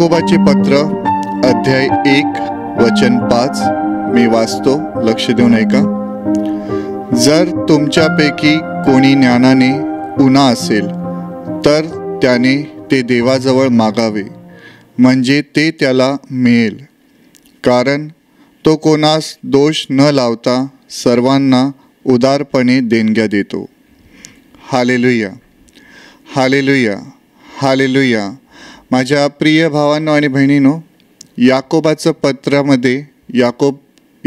कोबाचे पत्र अध्याय एक वचन पाच मी वाचतो लक्ष देऊन ऐका जर तुमच्यापैकी कोणी ज्ञानाने उन्हा असेल तर त्याने ते देवाजवळ मागावे म्हणजे ते त्याला मिळेल कारण तो कोणास दोष न लावता सर्वांना उदारपणे देणग्या देतो हालेलुया हालेलुया हालेलुया माझ्या प्रिय भावांनो आणि बहिणीनो याकोबाचं पत्रामध्ये याकोब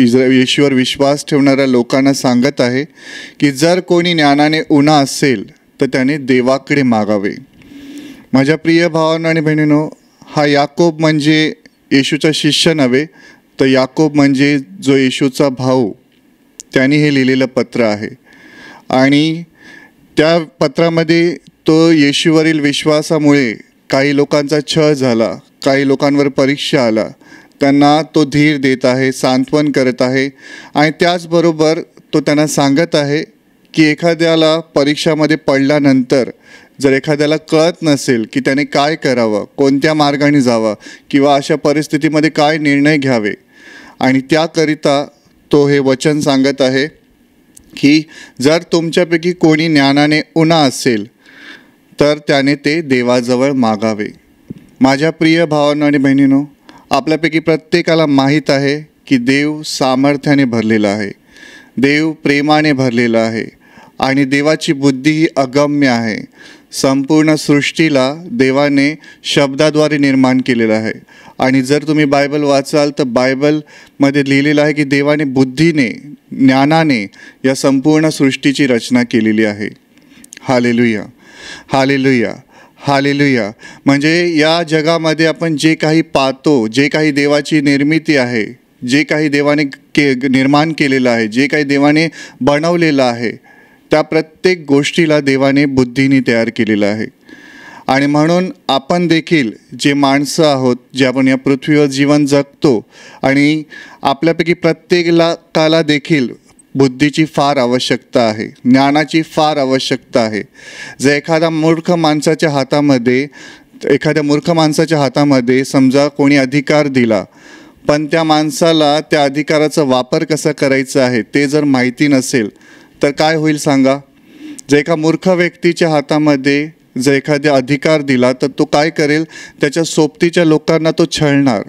इज येशूवर विश्वास ठेवणाऱ्या लोकांना सांगत आहे की जर कोणी ज्ञानाने उन्हा असेल तर त्याने देवाकडे मागावे माझ्या प्रिय भावांनो आणि बहिणीनो हा याकोब म्हणजे येशूचा शिष्य नव्हे तर याकोब म्हणजे जो येशूचा भाऊ त्यांनी हे लिहिलेलं पत्र आहे आणि त्या पत्रामध्ये तो येशूवरील विश्वासामुळे काही लोकांचा छळ झाला काही लोकांवर परीक्षा आला त्यांना तो धीर देत आहे सांत्वन करत आहे आणि त्याचबरोबर तो त्यांना सांगत आहे की एखाद्याला परीक्षामध्ये पडल्यानंतर जर एखाद्याला कळत नसेल की त्याने काय करावं कोणत्या मार्गाने जावं किंवा अशा परिस्थितीमध्ये काय निर्णय घ्यावे आणि त्याकरिता तो हे वचन सांगत आहे की जर तुमच्यापैकी कोणी ज्ञानाने उणा असेल तर त्याने ते देवाजवळ मागावे माझ्या प्रिय भावांनो आणि बहिणीनो आपल्यापैकी प्रत्येकाला माहीत आहे की देव सामर्थ्याने भरलेला आहे देव प्रेमाने भरलेला आहे आणि देवाची बुद्धी ही अगम्य आहे संपूर्ण सृष्टीला देवाने शब्दाद्वारे निर्माण केलेलं आहे आणि जर तुम्ही बायबल वाचाल तर बायबलमध्ये लिहिलेलं आहे की देवाने बुद्धीने ज्ञानाने या संपूर्ण सृष्टीची रचना केलेली आहे हालेलुया हालेलुया हालेलुया म्हणजे या जगामध्ये आपण जे काही पाहतो जे काही देवाची निर्मिती आहे जे काही देवाने के निर्माण केलेलं आहे जे काही देवाने बनवलेलं आहे त्या प्रत्येक गोष्टीला देवाने बुद्धीने तयार केलेलं आहे आणि म्हणून आपण देखील जे माणसं आहोत जे आपण या पृथ्वीवर जीवन जगतो आणि आपल्यापैकी प्रत्येकाला देखील बुद्धीची फार आवश्यकता आहे ज्ञानाची फार आवश्यकता आहे जर एखादा मूर्ख माणसाच्या हातामध्ये एखाद्या मूर्ख माणसाच्या हातामध्ये समजा कोणी अधिकार दिला पण त्या माणसाला त्या अधिकाराचा वापर कसा करायचा आहे ते जर माहिती नसेल तर काय होईल सांगा जर एका मूर्ख व्यक्तीच्या हातामध्ये जर एखाद्या अधिकार दिला तर तो काय करेल त्याच्या सोबतीच्या लोकांना तो छळणार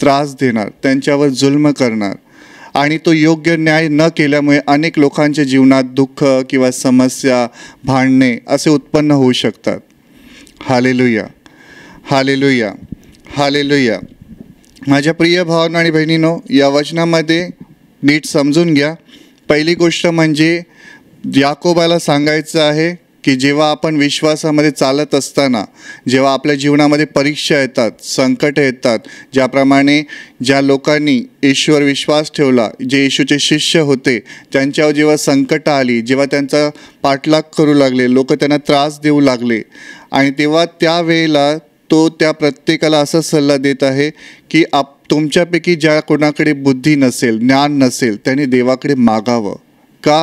त्रास देणार त्यांच्यावर जुल्म करणार आणि तो योग्य न्याय न केल्यामुळे अनेक लोकांच्या जीवनात दुःख किंवा समस्या भांडणे असे उत्पन्न होऊ शकतात हालेलुया हालेलुया हालेलुया माझ्या प्रिय भावना आणि बहिणीनो या वचनामध्ये नीट समजून घ्या पहिली गोष्ट म्हणजे याकोबाला सांगायचं आहे की जेव्हा आपण विश्वासामध्ये चालत असताना जेव्हा आपल्या जीवनामध्ये परीक्षा येतात संकट येतात ज्याप्रमाणे ज्या लोकांनी ईश्वर विश्वास ठेवला जे येशूचे शिष्य होते त्यांच्यावर जेव्हा संकटं आली जेव्हा त्यांचा पाठलाग करू लागले लोक त्यांना त्रास देऊ लागले आणि तेव्हा त्यावेळेला तो त्या प्रत्येकाला असा सल्ला देत आहे की आप तुमच्यापैकी ज्या कोणाकडे बुद्धी नसेल ज्ञान नसेल त्याने देवाकडे मागावं का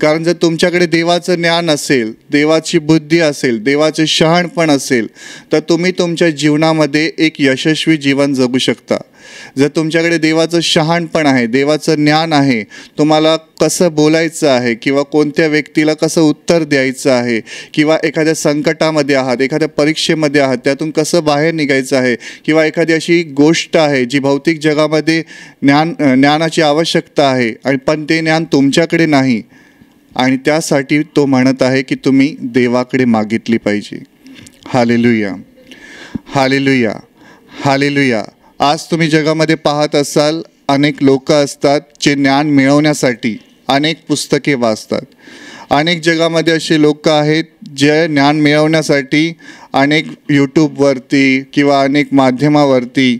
कारण जर तुमच्याकडे देवाचं ज्ञान असेल देवाची बुद्धी असेल देवाचे शहाणपण असेल तर तुम्ही तुमच्या जीवनामध्ये एक यशस्वी जीवन जगू शकता जर तुमच्याकडे देवाचं शहाणपण आहे देवाचं ज्ञान आहे तुम्हाला कसं बोलायचं आहे किंवा कोणत्या व्यक्तीला कसं उत्तर द्यायचं आहे किंवा एखाद्या संकटामध्ये आहात एखाद्या परीक्षेमध्ये आहात त्यातून कसं बाहेर निघायचं आहे किंवा एखादी अशी गोष्ट आहे जी भौतिक जगामध्ये ज्ञान ज्ञानाची आवश्यकता आहे आणि पण ते ज्ञान तुमच्याकडे नाही आणि त्यासाठी तो म्हणत आहे की तुम्ही देवाकडे मागितली पाहिजे हालेलुया हालेलुया हालेलुया आज तुम्ही जगामध्ये पाहत असाल अनेक लोक असतात जे ज्ञान मिळवण्यासाठी अनेक पुस्तके वाचतात अनेक जगामध्ये असे लोक आहेत जे ज्ञान मिळवण्यासाठी अनेक यूट्यूबवरती किंवा अनेक माध्यमावरती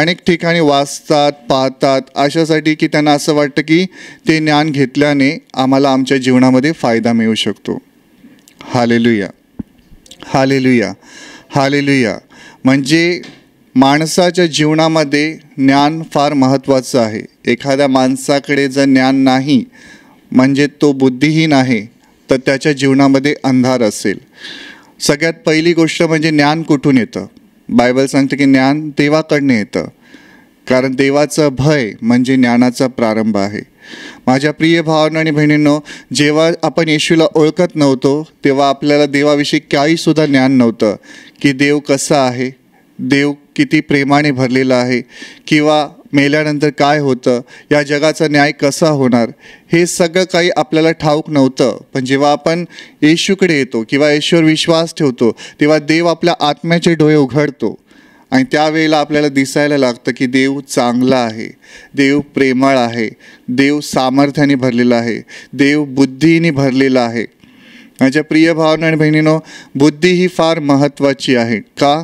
अनेक ठिकाणी वाचतात पाहतात अशासाठी की त्यांना असं वाटतं की ते ज्ञान घेतल्याने आम्हाला आमच्या जीवनामध्ये फायदा मिळू शकतो हालेलुया हालेलुया हालेलुया म्हणजे माणसाच्या जीवनामध्ये ज्ञान फार महत्त्वाचं आहे एखाद्या माणसाकडे जर ज्ञान नाही म्हणजे तो बुद्धिहीन आहे तर त्याच्या जीवनामध्ये अंधार असेल सगळ्यात पहिली गोष्ट म्हणजे ज्ञान कुठून येतं बायबल सांगतं की ज्ञान देवाकडनं येतं कारण देवाचं भय म्हणजे ज्ञानाचा प्रारंभ आहे माझ्या प्रिय भावना आणि बहिणींनो जेव्हा आपण येशूला ओळखत नव्हतो तेव्हा आपल्याला देवाविषयी काहीसुद्धा ज्ञान नव्हतं की देव कसा आहे देव किती प्रेमाने भरलेला आहे किंवा मेल्यानंतर काय होतं या जगाचा न्याय कसा होणार हे सगळं काही आपल्याला ठाऊक नव्हतं पण जेव्हा आपण येशूकडे येतो किंवा येशूवर विश्वास ठेवतो तेव्हा देव आपल्या आत्म्याचे डोळे उघडतो आणि त्यावेळेला आपल्याला दिसायला लागतं की देव चांगला आहे देव प्रेमळ आहे देव सामर्थ्याने भरलेला आहे देव बुद्धीने भरलेला आहे माझ्या प्रिय भावना आणि बहिणीनो बुद्धी ही फार महत्त्वाची आहे का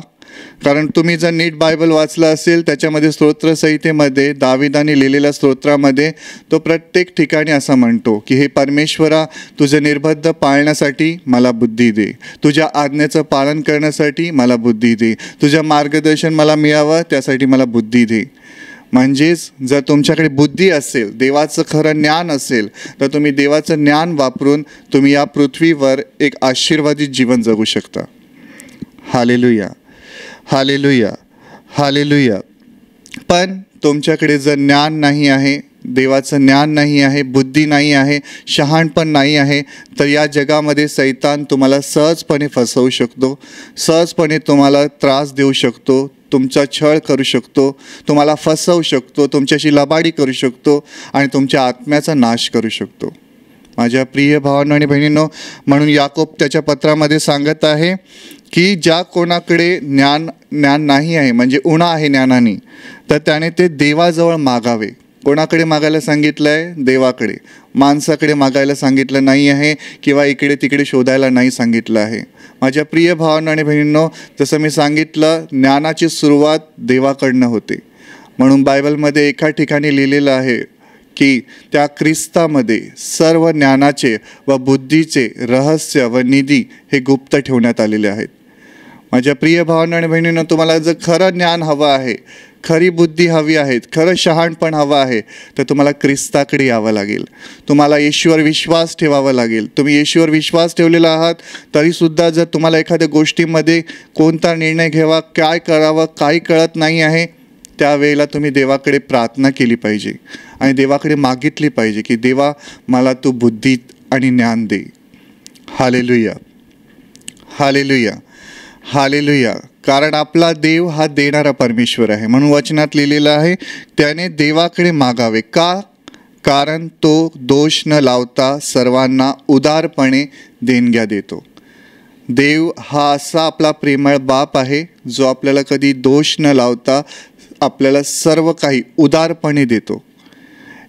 कारण तुम्ही जर नीट बायबल वाचलं असेल त्याच्यामध्ये स्तोत्रसंहितेमध्ये दाविदाने लिहिलेल्या स्तोत्रामध्ये तो प्रत्येक ठिकाणी असं म्हणतो की हे परमेश्वरा तुझे निर्बद्ध पाळण्यासाठी मला बुद्धी दे तुझ्या आज्ञेचं पालन करण्यासाठी मला बुद्धी दे तुझ्या मार्गदर्शन मला मिळावं त्यासाठी मला बुद्धी दे म्हणजेच जर तुमच्याकडे बुद्धी असेल देवाचं खरं ज्ञान असेल तर तुम्ही देवाचं ज्ञान वापरून तुम्ही या पृथ्वीवर एक आशीर्वादित जीवन जगू शकता हालेलुया हालेलुया हालेलुया पण तुमच्याकडे जर ज्ञान नाही आहे देवाचं ज्ञान नाही आहे बुद्धी नाही आहे शहाणपण नाही आहे तर या जगामध्ये सैतान तुम्हाला सहजपणे फसवू शकतो सहजपणे तुम्हाला त्रास देऊ शकतो तुमचा छळ करू शकतो तुम्हाला फसवू शकतो तुमच्याशी लबाडी करू शकतो आणि तुमच्या आत्म्याचा नाश करू शकतो माझ्या प्रिय भावांनो आणि बहिणींनो म्हणून याकोब त्याच्या पत्रामध्ये सांगत आहे की ज्या कोणाकडे ज्ञान ज्ञान नाही आहे म्हणजे उणा आहे ज्ञानाने तर त्याने ते देवाजवळ मागावे कोणाकडे मागायला सांगितलं आहे देवाकडे माणसाकडे मागायला सांगितलं नाही आहे किंवा इकडे तिकडे शोधायला नाही सांगितलं आहे माझ्या प्रिय भावांनो आणि बहिणींनो जसं मी सांगितलं ज्ञानाची सुरुवात देवाकडनं होते म्हणून बायबलमध्ये एका ठिकाणी लिहिलेलं आहे की त्या ख्रिस्तामध्ये सर्व ज्ञानाचे व बुद्धीचे रहस्य व निधी हे गुप्त ठेवण्यात आलेले आहेत माझ्या प्रिय भावना आणि बहिणीनं तुम्हाला जर खरं ज्ञान हवं आहे खरी बुद्धी हवी आहेत खरं शहाणपण हवं आहे तर तुम्हाला ख्रिस्ताकडे यावं लागेल तुम्हाला ईश्वर विश्वास ठेवावा लागेल तुम्ही ईश्वर विश्वास ठेवलेला आहात तरीसुद्धा जर तुम्हाला एखाद्या गोष्टीमध्ये कोणता निर्णय घ्यावा काय करावं काही कळत नाही आहे त्यावेळेला तुम्ही देवाकडे प्रार्थना केली पाहिजे आणि देवाकडे मागितली पाहिजे की देवा मला तू बुद्धी आणि ज्ञान दे हालेलुया हालेलुया हालेलुया कारण आपला देव हा देणारा परमेश्वर आहे म्हणून वचनात लिहिलेलं आहे त्याने देवाकडे मागावे का कारण तो दोष न लावता सर्वांना उदारपणे देणग्या देतो देव हा असा आपला प्रेमळ बाप आहे जो आपल्याला कधी दोष न लावता आपल्याला सर्व काही उदारपणे देतो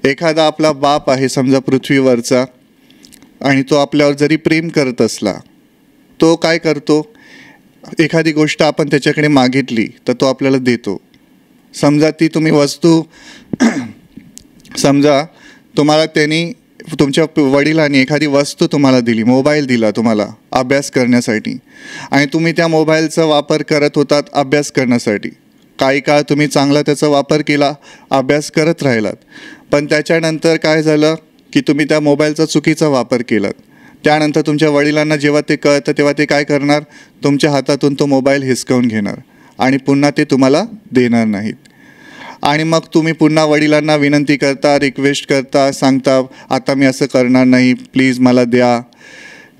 एखादा आपला बाप आहे समजा पृथ्वीवरचा आणि तो आपल्यावर जरी प्रेम करत असला तो काय करतो एखादी गोष्ट आपण त्याच्याकडे मागितली तर तो आपल्याला देतो समजा ती तुम्ही वस्तू समजा तुम्हाला त्यांनी तुमच्या वडिलांनी एखादी वस्तू तुम्हाला दिली मोबाईल दिला तुम्हाला अभ्यास करण्यासाठी आणि तुम्ही त्या मोबाईलचा वापर करत होतात अभ्यास करण्यासाठी काही काळ तुम्ही चांगला त्याचा वापर केला अभ्यास करत राहिलात पण त्याच्यानंतर काय झालं की तुम्ही त्या मोबाईलचा चुकीचा वापर केलात त्यानंतर तुमच्या वडिलांना जेव्हा ते कळतं तेव्हा ते काय करणार तुमच्या हातातून तो मोबाईल हिसकावून घेणार आणि पुन्हा ते तुम्हाला देणार नाहीत आणि मग तुम्ही पुन्हा वडिलांना विनंती करता रिक्वेस्ट करता सांगता आता मी असं करणार नाही प्लीज मला द्या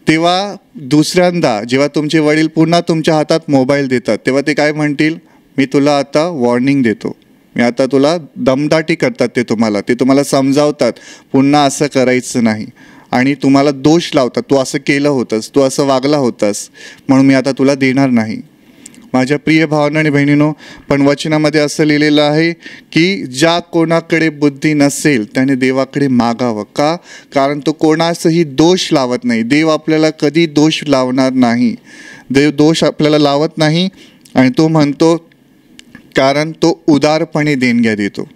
तेव्हा दुसऱ्यांदा जेव्हा तुमचे वडील पुन्हा तुमच्या हातात मोबाईल देतात तेव्हा ते काय म्हणतील मी तुला आता वॉर्निंग देतो मी आता तुला दमदाटी करतात ते तुम्हाला ते तुम्हाला समजावतात पुन्हा असं करायचं नाही आणि तुम्हाला दोष लावतात तू असं केलं होतंस तू असं वागला होतास म्हणून मी आता तुला देणार नाही माझ्या प्रिय भावना आणि बहिणीनो पण वचनामध्ये असं लिहिलेलं आहे की ज्या कोणाकडे बुद्धी नसेल त्याने देवाकडे मागावं का कारण तो कोणासही दोष लावत नाही देव आपल्याला कधी दोष लावणार नाही देव दोष आपल्याला लावत नाही आणि तो म्हणतो कारण तो उदारपणे देणग्या देतो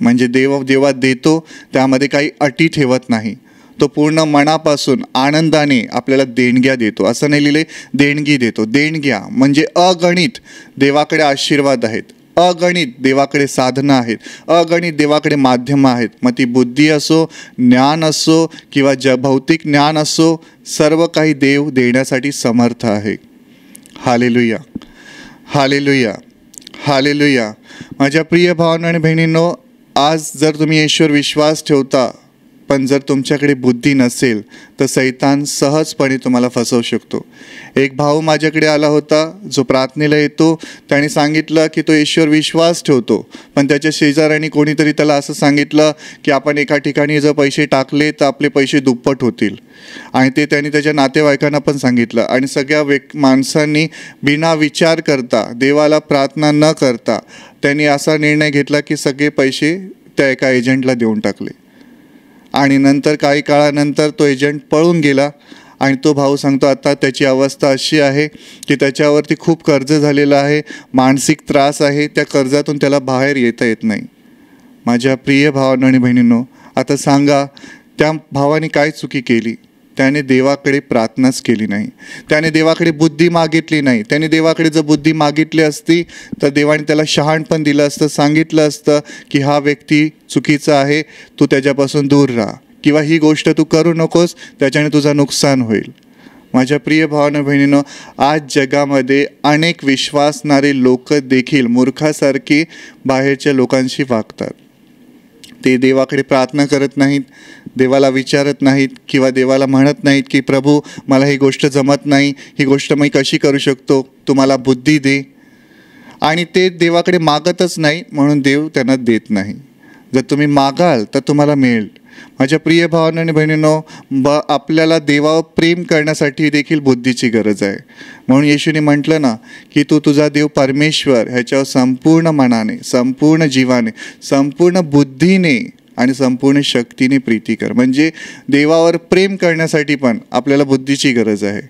म्हणजे देव देवा देतो त्यामध्ये काही अटी ठेवत नाही तो पूर्ण मनापासून आनंदाने आपल्याला देणग्या देतो असं नाही लिहिले देणगी देतो देणग्या म्हणजे अगणित देवाकडे आशीर्वाद आहेत अगणित देवाकडे साधनं आहेत अगणित देवाकडे माध्यमं आहेत मग ती बुद्धी असो ज्ञान असो किंवा ज भौतिक ज्ञान असो सर्व काही देव देण्यासाठी समर्थ आहे हालेलुया हालेलुया हालेलुया माझ्या प्रिय भावांनो आणि बहिणींनो आज जर तुम्ही ईश्वर विश्वास ठेवता पण जर तुमच्याकडे बुद्धी नसेल तर सैतान सहजपणे तुम्हाला फसवू शकतो एक भाऊ माझ्याकडे आला होता जो प्रार्थनेला येतो त्याने सांगितलं की तो ईश्वर विश्वास ठेवतो पण त्याच्या शेजाऱ्याने कोणीतरी त्याला असं सांगितलं की आपण एका ठिकाणी जर पैसे टाकले तर आपले पैसे दुप्पट होतील आणि ते त्याने त्याच्या नातेवाईकांना पण सांगितलं आणि सगळ्या व्यक् माणसांनी बिना विचार करता देवाला प्रार्थना न करता त्यांनी असा निर्णय घेतला की सगळे पैसे त्या एका एजंटला देऊन टाकले आणि नंतर काही काळानंतर तो एजंट पळून गेला आणि तो भाऊ सांगतो आता त्याची अवस्था अशी आहे की त्याच्यावरती खूप कर्ज झालेलं आहे मानसिक त्रास आहे त्या कर्जातून त्याला बाहेर येता येत नाही माझ्या प्रिय भावानं आणि बहिणींनो आता सांगा त्या भावाने काय चुकी केली त्याने देवाकडे प्रार्थनाच केली नाही त्याने देवाकडे बुद्धी मागितली नाही त्याने देवाकडे जर बुद्धी मागितली असती तर देवाने त्याला शहाणपण दिलं असतं सांगितलं असतं की हा व्यक्ती चुकीचा आहे तू त्याच्यापासून दूर राहा किंवा ही गोष्ट तू करू नकोस त्याच्याने तुझं नुकसान होईल माझ्या प्रिय भावानं बहिणीनं आज जगामध्ये अनेक विश्वासणारे लोक देखील मूर्खासारखी बाहेरच्या लोकांशी वागतात ते देवाकडे प्रार्थना करत नाहीत देवाला विचारत नाहीत किंवा देवाला म्हणत नाहीत की प्रभू मला ही गोष्ट जमत नाही ही गोष्ट मी कशी करू शकतो तुम्हाला बुद्धी दे आणि ते देवाकडे मागतच नाही म्हणून देव त्यांना देत नाही जर तुम्ही मागाल तर तुम्हाला मिळेल माझ्या प्रिय भावना आणि बहिणींनो ब आपल्याला देवावर प्रेम करण्यासाठी देखील बुद्धीची गरज आहे म्हणून येशूने म्हटलं ना की तू तुझा देव परमेश्वर ह्याच्यावर संपूर्ण मनाने संपूर्ण जीवाने संपूर्ण बुद्धीने आणि संपूर्ण शक्तीने प्रीती कर म्हणजे देवावर प्रेम करण्यासाठी पण आपल्याला बुद्धीची गरज आहे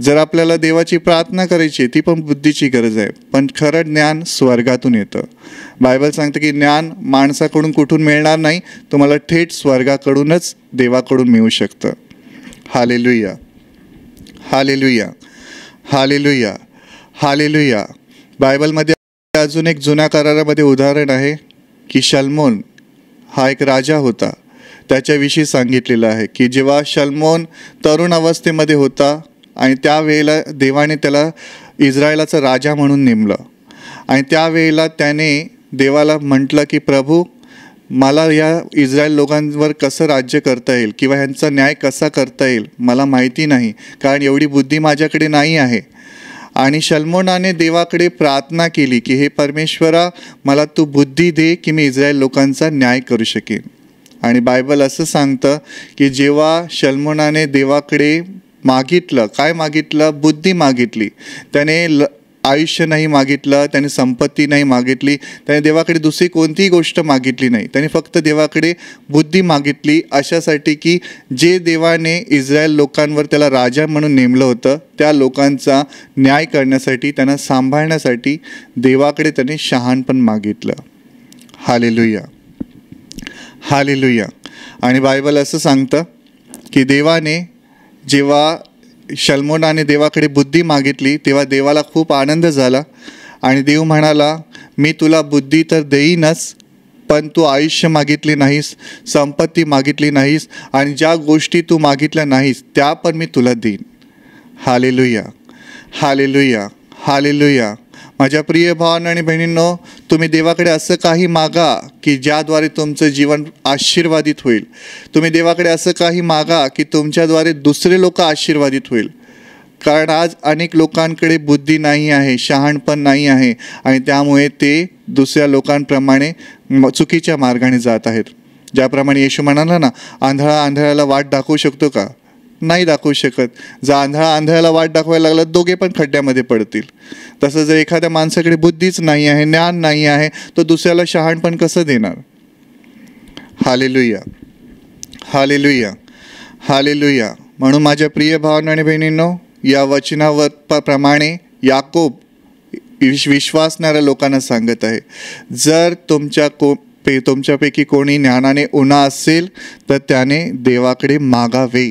जर आपल्याला देवाची प्रार्थना करायची ती पण बुद्धीची गरज आहे पण खरं ज्ञान स्वर्गातून येतं बायबल सांगतं की ज्ञान माणसाकडून कुठून मिळणार नाही तुम्हाला थेट स्वर्गाकडूनच देवाकडून मिळू शकतं हालेलुया हालेलुया हालेलुया हालेलुया बायबलमध्ये अजून एक जुन्या करारामध्ये उदाहरण आहे की शलमोन हा एक राजा होता त्याच्याविषयी सांगितलेलं आहे की जेव्हा शलमोन तरुण अवस्थेमध्ये होता आणि त्यावेळेला देवाने त्याला इस्रायलाचा राजा म्हणून नेमलं आणि त्यावेळेला त्याने देवाला म्हटलं की प्रभू मला या इस्रायल लोकांवर कसं राज्य करता येईल किंवा ह्यांचा न्याय कसा करता येईल मला माहिती नाही कारण एवढी बुद्धी माझ्याकडे नाही आहे आणि शलमोनाने देवाकडे प्रार्थना केली की हे परमेश्वरा मला तू बुद्धी दे की मी इस्रायल लोकांचा न्याय करू शकेन आणि बायबल असं सांगतं की जेव्हा शलमोनाने देवाकडे मागितलं काय मागितलं बुद्धी मागितली त्याने ल आयुष्य नाही मागितलं त्याने संपत्ती नाही मागितली त्याने देवाकडे दुसरी कोणतीही गोष्ट मागितली नाही त्याने फक्त देवाकडे बुद्धी मागितली अशासाठी की जे देवाने इस्रायल लोकांवर त्याला राजा म्हणून नेमलं होतं त्या लोकांचा न्याय करण्यासाठी त्यांना सांभाळण्यासाठी देवाकडे त्याने शहाण पण मागितलं हालेलुया हालेलुया आणि बायबल असं सांगतं की देवाने जेव्हा शल्मोनाने देवाकडे बुद्धी मागितली तेव्हा देवाला खूप आनंद झाला आणि देव म्हणाला मी तुला बुद्धी तर देईनच पण तू आयुष्य मागितली नाहीस संपत्ती मागितली नाहीस आणि ज्या गोष्टी तू मागितल्या नाहीस त्या पण मी तुला देईन हालेलुया हालेलुया हालेलुया माझ्या प्रिय भावांना आणि बहिणींनो तुम्ही देवाकडे असं काही मागा की ज्याद्वारे तुमचं जीवन आशीर्वादित होईल तुम्ही देवाकडे असं काही मागा की तुमच्याद्वारे दुसरे लोक आशीर्वादित होईल कारण आज अनेक लोकांकडे बुद्धी नाही आहे शहाणपण नाही आहे आणि त्यामुळे ते दुसऱ्या लोकांप्रमाणे चुकीच्या मार्गाने जात आहेत ज्याप्रमाणे येशू म्हणाला ना आंधळा आंधळ्याला वाट दाखवू शकतो का नाही दाखवू शकत जर आंधळा आंधळ्याला वाट दाखवायला लागला दोघे पण खड्ड्यामध्ये पडतील तसं जर एखाद्या माणसाकडे बुद्धीच नाही आहे ज्ञान नाही आहे तर दुसऱ्याला शहाण पण कसं देणार हालेलुया हालेलुया हालेलुया म्हणून माझ्या प्रिय भावना आणि बहिणींनो या वचनावर प्रमाणे याकोब विश विश्वासणाऱ्या लोकांना सांगत आहे जर तुमच्या को पे तुमच्यापैकी कोणी ज्ञानाने उन्हा असेल तर त्याने देवाकडे मागावे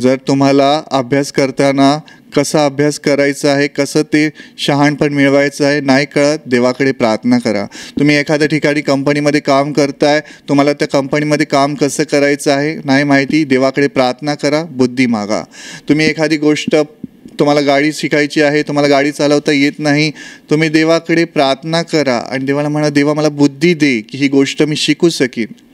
जर तुम्हाला अभ्यास करताना कसा अभ्यास करायचा आहे कसं ते शहाणपण मिळवायचं आहे नाही कळत देवाकडे प्रार्थना करा तुम्ही एखाद्या ठिकाणी कंपनीमध्ये काम करताय तुम्हाला त्या कंपनीमध्ये काम कसं करायचं आहे नाही माहिती देवाकडे प्रार्थना करा बुद्धी मागा तुम्ही एखादी गोष्ट तुम्हाला गाडी शिकायची आहे तुम्हाला गाडी चालवता येत नाही तुम्ही देवाकडे प्रार्थना करा आणि देवाला म्हणा देवा मला बुद्धी दे की ही गोष्ट मी शिकू शकेन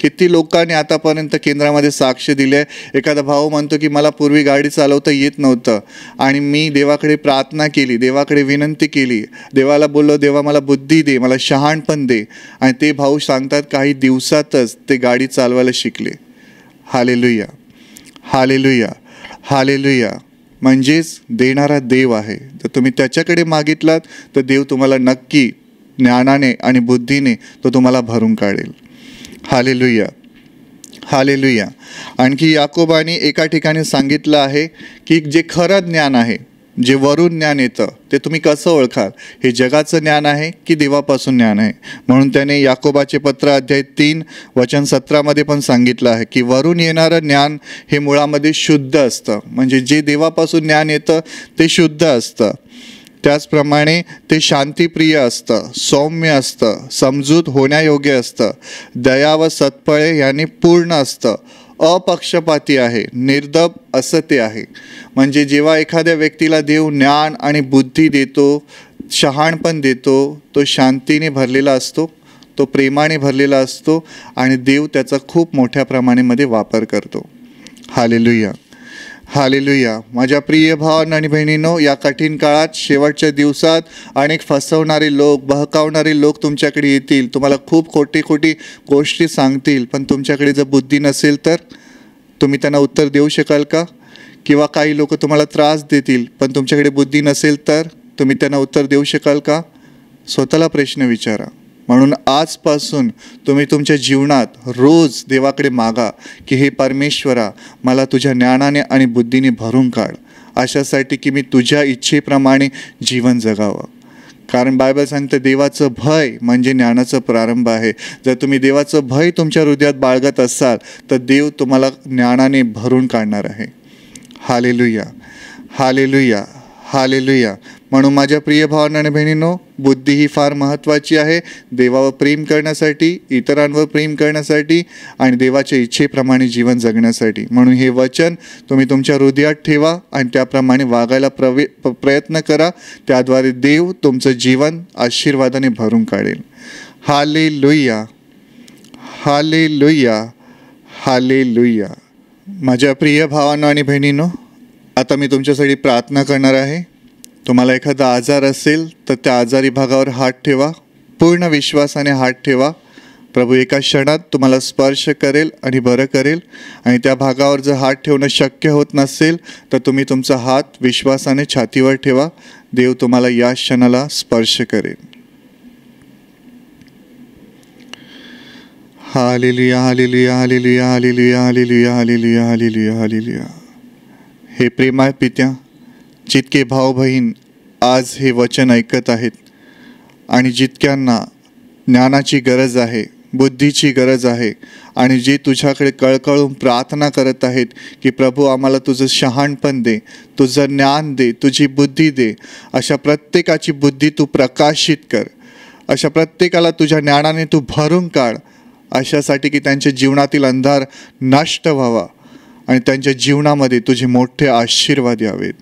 किती लोकांनी आतापर्यंत केंद्रामध्ये साक्ष दिले आहे एखादा भाऊ म्हणतो की मला पूर्वी गाडी चालवता येत नव्हतं आणि मी देवाकडे प्रार्थना केली देवाकडे विनंती केली देवाला बोललो देवा मला बुद्धी दे मला शहाणपण दे आणि ते भाऊ सांगतात काही दिवसातच ते गाडी चालवायला शिकले हालेलुया हालेलुया हालेलुया म्हणजेच देणारा देव आहे तर तुम्ही त्याच्याकडे मागितलात तर देव तुम्हाला नक्की ज्ञानाने आणि बुद्धीने तो तुम्हाला भरून काढेल हालेलुया हालेलुया आणखी याकोबाने एका ठिकाणी सांगितलं आहे की जे खरं ज्ञान आहे जे वरून ज्ञान येतं ते तुम्ही कसं ओळखाल हे जगाचं ज्ञान आहे की देवापासून ज्ञान आहे म्हणून त्याने याकोबाचे पत्र अध्याय तीन वचन सत्रामध्ये पण सांगितलं आहे की वरून येणारं ज्ञान हे मुळामध्ये शुद्ध असतं म्हणजे जे देवापासून ज्ञान येतं ते शुद्ध असतं त्याचप्रमाणे ते शांतिप्रिय असतं सौम्य असतं समजूत होण्यायोग्य असतं दया व सत्पळे यांनी पूर्ण असतं अपक्षपाती आहे निर्दब असं ते आहे म्हणजे जेव्हा एखाद्या व्यक्तीला देव ज्ञान आणि बुद्धी देतो शहाणपण देतो तो शांतीने भरलेला असतो तो प्रेमाने भरलेला असतो आणि देव त्याचा खूप मोठ्या प्रमाणामध्ये वापर करतो हालेलुया हालेलुया माझ्या प्रिय भावांना आणि बहिणीनो या कठीण काळात शेवटच्या दिवसात अनेक फसवणारे लोक बहकावणारे लोक तुमच्याकडे येतील तुम्हाला खूप खोटी खोटी गोष्टी सांगतील पण तुमच्याकडे जर बुद्धी नसेल तर तुम्ही त्यांना उत्तर देऊ शकाल का किंवा काही लोक तुम्हाला त्रास देतील पण तुमच्याकडे बुद्धी नसेल तर तुम्ही त्यांना उत्तर देऊ शकाल का स्वतःला प्रश्न विचारा म्हणून आजपासून तुम्ही तुमच्या जीवनात रोज देवाकडे मागा की हे परमेश्वरा मला तुझ्या ज्ञानाने आणि बुद्धीने भरून काढ अशासाठी की मी तुझ्या इच्छेप्रमाणे जीवन जगावं कारण बायबल सांगतं देवाचं भय म्हणजे ज्ञानाचं प्रारंभ आहे जर तुम्ही देवाचं भय तुमच्या हृदयात बाळगत असाल तर देव तुम्हाला ज्ञानाने भरून काढणार आहे हालेलुया हालेलुया हालेलुया म्हणून माझ्या प्रिय भावांना आणि बहिणींनो बुद्धी ही फार महत्त्वाची आहे देवावर प्रेम करण्यासाठी इतरांवर प्रेम करण्यासाठी आणि देवाच्या इच्छेप्रमाणे जीवन जगण्यासाठी म्हणून हे वचन तुम्ही तुमच्या हृदयात ठेवा आणि त्याप्रमाणे वागायला प्रवे प्रयत्न करा त्याद्वारे देव तुमचं जीवन आशीर्वादाने भरून काढेल हाले लुया हाले लुया हाले लुया माझ्या प्रिय भावानो आणि बहिणींनो आता मी तुमच्यासाठी प्रार्थना करणार आहे तुम्हाला एखादा आजार असेल तर त्या आजारी भागावर हात ठेवा पूर्ण विश्वासाने हात ठेवा प्रभू एका क्षणात तुम्हाला स्पर्श करेल आणि बरं करेल आणि त्या भागावर जर हात ठेवणं शक्य होत नसेल तर तुम्ही तुमचा हात विश्वासाने छातीवर ठेवा देव तुम्हाला या क्षणाला स्पर्श करेल hallelujah hallelujah hallelujah hallelujah hallelujah hallelujah hallelujah हे प्रेमाय पित्या जितके भाऊ बहीण आज हे वचन ऐकत आहेत आणि जितक्यांना ज्ञानाची गरज आहे बुद्धीची गरज आहे आणि जे तुझ्याकडे कळकळून प्रार्थना करत आहेत की प्रभू आम्हाला तुझं शहाणपण दे तुझं ज्ञान दे तुझी बुद्धी दे अशा प्रत्येकाची बुद्धी तू प्रकाशित कर अशा प्रत्येकाला तुझ्या ज्ञानाने तू भरून काढ अशासाठी की त्यांच्या जीवनातील अंधार नष्ट व्हावा आणि त्यांच्या जीवनामध्ये तुझे मोठे आशीर्वाद यावेत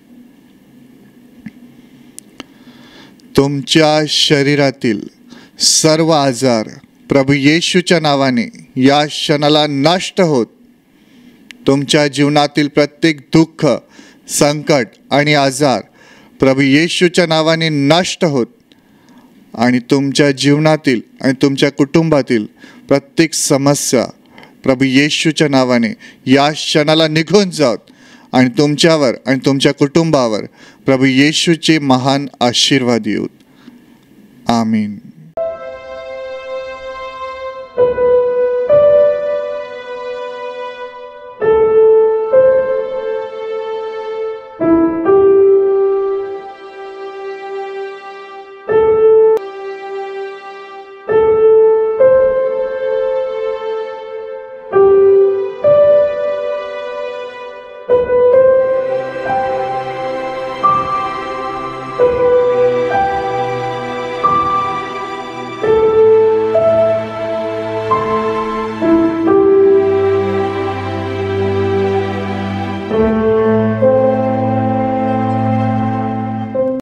तुमच्या शरीरातील सर्व आजार प्रभू येशूच्या नावाने या क्षणाला नष्ट होत तुमच्या जीवनातील प्रत्येक दुःख संकट आणि आजार प्रभू येशूच्या नावाने नष्ट होत आणि तुमच्या जीवनातील आणि तुमच्या कुटुंबातील प्रत्येक समस्या प्रभू येशूच्या नावाने या क्षणाला निघून जात आणि तुमच्यावर आणि तुमच्या कुटुंबावर प्रभू येशूचे महान आशीर्वाद येऊत आमीन